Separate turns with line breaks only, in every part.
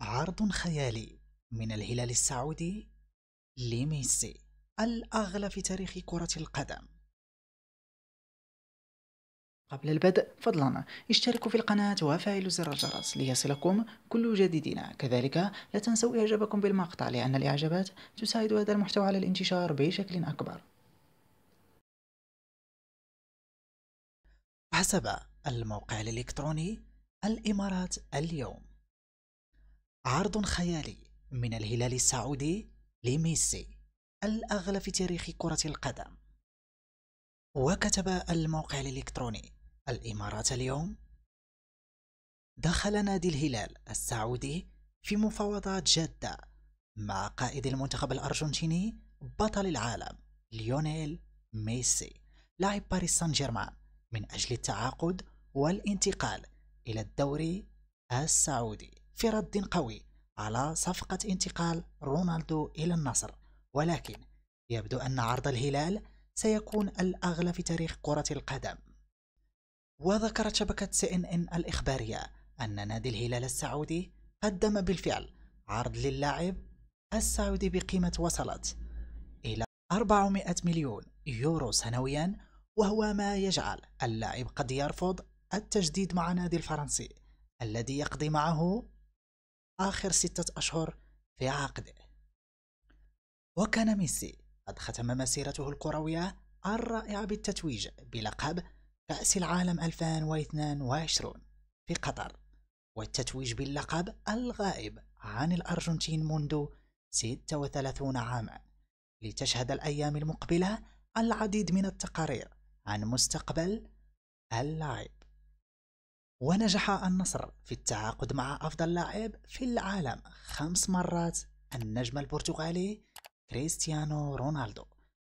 عرض خيالي من الهلال السعودي لميسي الأغلى في تاريخ كرة القدم قبل البدء فضلا اشتركوا في القناة وفعلوا زر الجرس ليصلكم كل جديدنا كذلك لا تنسوا إعجابكم بالمقطع لأن الإعجابات تساعد هذا المحتوى على الانتشار بشكل أكبر حسب الموقع الإلكتروني الإمارات اليوم عرض خيالي من الهلال السعودي لميسي الأغلى في تاريخ كرة القدم وكتب الموقع الإلكتروني الإمارات اليوم دخل نادي الهلال السعودي في مفاوضات جادة مع قائد المنتخب الأرجنتيني بطل العالم ليونيل ميسي لاعب باريس سان جيرمان من أجل التعاقد والانتقال إلى الدوري السعودي في رد قوي على صفقة انتقال رونالدو إلى النصر ولكن يبدو أن عرض الهلال سيكون الأغلى في تاريخ كرة القدم وذكرت شبكة سي إن إن الإخبارية أن نادي الهلال السعودي قدم بالفعل عرض للاعب السعودي بقيمة وصلت إلى 400 مليون يورو سنويا وهو ما يجعل اللاعب قد يرفض التجديد مع نادي الفرنسي الذي يقضي معه آخر ستة أشهر في عقده وكان ميسي قد ختم مسيرته الكروية الرائعة بالتتويج بلقب كأس العالم 2022 في قطر والتتويج باللقب الغائب عن الأرجنتين منذ 36 عاما لتشهد الأيام المقبلة العديد من التقارير عن مستقبل اللاعب ونجح النصر في التعاقد مع أفضل لاعب في العالم خمس مرات النجم البرتغالي كريستيانو رونالدو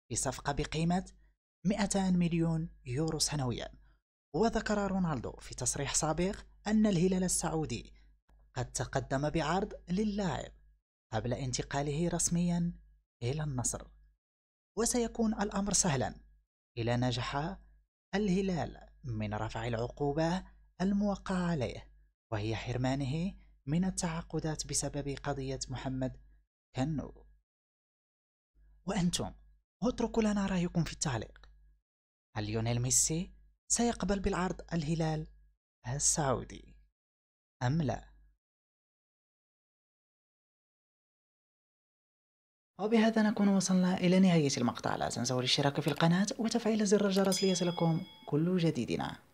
في صفقة بقيمة 200 مليون يورو سنويا وذكر رونالدو في تصريح سابق أن الهلال السعودي قد تقدم بعرض للاعب قبل انتقاله رسميا إلى النصر وسيكون الأمر سهلا إلى نجح الهلال من رفع العقوبة الموقع عليه وهي حرمانه من التعاقدات بسبب قضية محمد كنو وأنتم اتركوا لنا رأيكم في التعليق هل ليونيل ميسي سيقبل بالعرض الهلال السعودي أم لا؟ وبهذا نكون وصلنا إلى نهاية المقطع لا تنسوا الاشتراك في القناة وتفعيل زر الجرس ليصلكم كل جديدنا